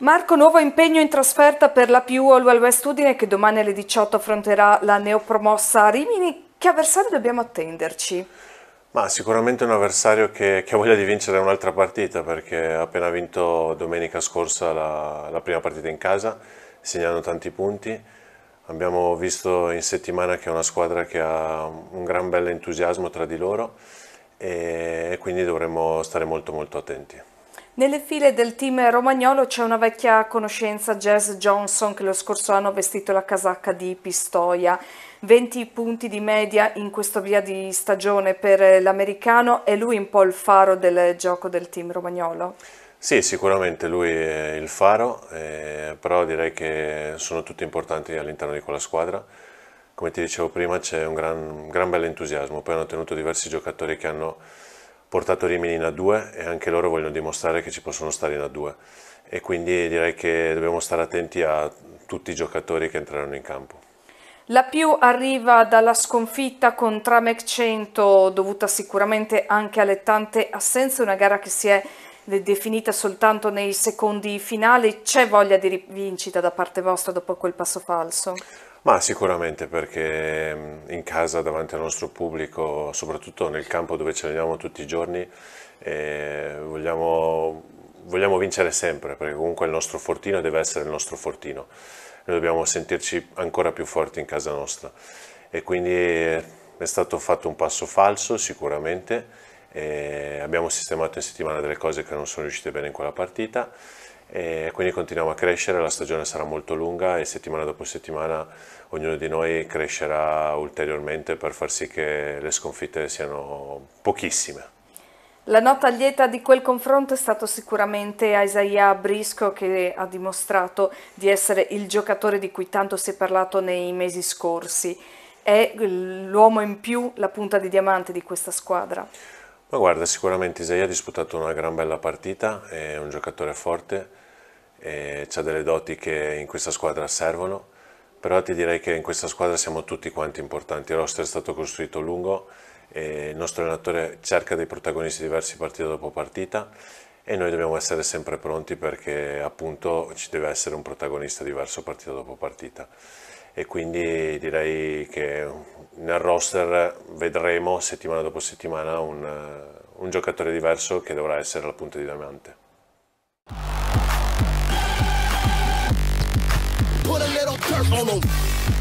Marco, nuovo impegno in trasferta per la più al West Udine che domani alle 18 affronterà la neopromossa Rimini. Che avversario dobbiamo attenderci? Ma sicuramente un avversario che, che, ha voglia di vincere un'altra partita perché ha appena vinto domenica scorsa la, la prima partita in casa, segnando tanti punti Abbiamo visto in settimana che è una squadra che ha un gran bel entusiasmo tra di loro e quindi dovremmo stare molto molto attenti. Nelle file del team romagnolo c'è una vecchia conoscenza, Jazz Johnson, che lo scorso anno ha vestito la casacca di Pistoia. 20 punti di media in questo via di stagione per l'americano, è lui un po' il faro del gioco del team romagnolo? Sì, sicuramente lui è il faro, eh, però direi che sono tutti importanti all'interno di quella squadra. Come ti dicevo prima c'è un gran, un gran bel entusiasmo, poi hanno ottenuto diversi giocatori che hanno portato Rimini in A2 e anche loro vogliono dimostrare che ci possono stare in A2 e quindi direi che dobbiamo stare attenti a tutti i giocatori che entreranno in campo. La più arriva dalla sconfitta con Tramec 100 dovuta sicuramente anche alle tante assenze, una gara che si è definita soltanto nei secondi finali, c'è voglia di rivincita da parte vostra dopo quel passo falso? Ma sicuramente perché in casa davanti al nostro pubblico, soprattutto nel campo dove ci alleniamo tutti i giorni, eh, vogliamo, vogliamo vincere sempre, perché comunque il nostro fortino deve essere il nostro fortino. Noi dobbiamo sentirci ancora più forti in casa nostra. E quindi eh, è stato fatto un passo falso sicuramente eh, abbiamo sistemato in settimana delle cose che non sono riuscite bene in quella partita e quindi continuiamo a crescere, la stagione sarà molto lunga e settimana dopo settimana ognuno di noi crescerà ulteriormente per far sì che le sconfitte siano pochissime. La nota lieta di quel confronto è stato sicuramente Isaiah Brisco che ha dimostrato di essere il giocatore di cui tanto si è parlato nei mesi scorsi. È l'uomo in più, la punta di diamante di questa squadra. Ma guarda, sicuramente Isaiah ha disputato una gran bella partita, è un giocatore forte, ha delle doti che in questa squadra servono, però ti direi che in questa squadra siamo tutti quanti importanti, il roster è stato costruito lungo, il nostro allenatore cerca dei protagonisti diversi partita dopo partita e noi dobbiamo essere sempre pronti perché appunto ci deve essere un protagonista diverso partita dopo partita e quindi direi che nel roster vedremo settimana dopo settimana un, eh, un giocatore diverso che dovrà essere la punta di diamante. Put a little dirt on them.